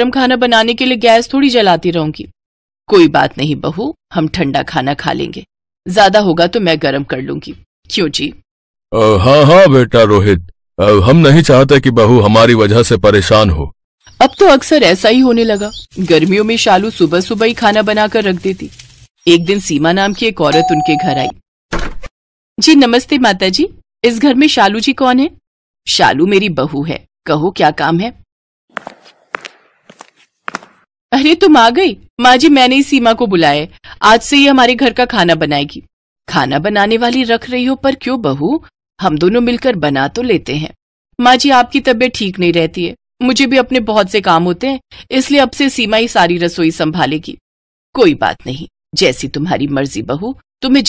गर्म खाना बनाने के लिए गैस थोड़ी जलाती रहूंगी कोई बात नहीं बहू हम ठंडा खाना खा लेंगे ज्यादा होगा तो मैं गर्म कर लूंगी क्यों जी आ, हाँ हाँ बेटा रोहित आ, हम नहीं चाहते कि बहू हमारी वजह से परेशान हो अब तो अक्सर ऐसा ही होने लगा गर्मियों में शालू सुबह सुबह ही खाना बनाकर रख देती एक दिन सीमा नाम की एक औरत उनके घर आई जी नमस्ते माता जी इस घर में शालू जी कौन है शालू मेरी बहू है कहो क्या काम है अरे तुम आ गई माँ जी मैंने ही सीमा को बुलाया आज से ही हमारे घर का खाना बनाएगी खाना बनाने वाली रख रही हो पर क्यों बहू हम दोनों मिलकर बना तो लेते हैं माँ जी आपकी तबीयत ठीक नहीं रहती है मुझे भी अपने बहुत से काम होते हैं इसलिए अब से सीमा ही सारी रसोई संभालेगी कोई बात नहीं जैसी तुम्हारी मर्जी बहू तुम्हें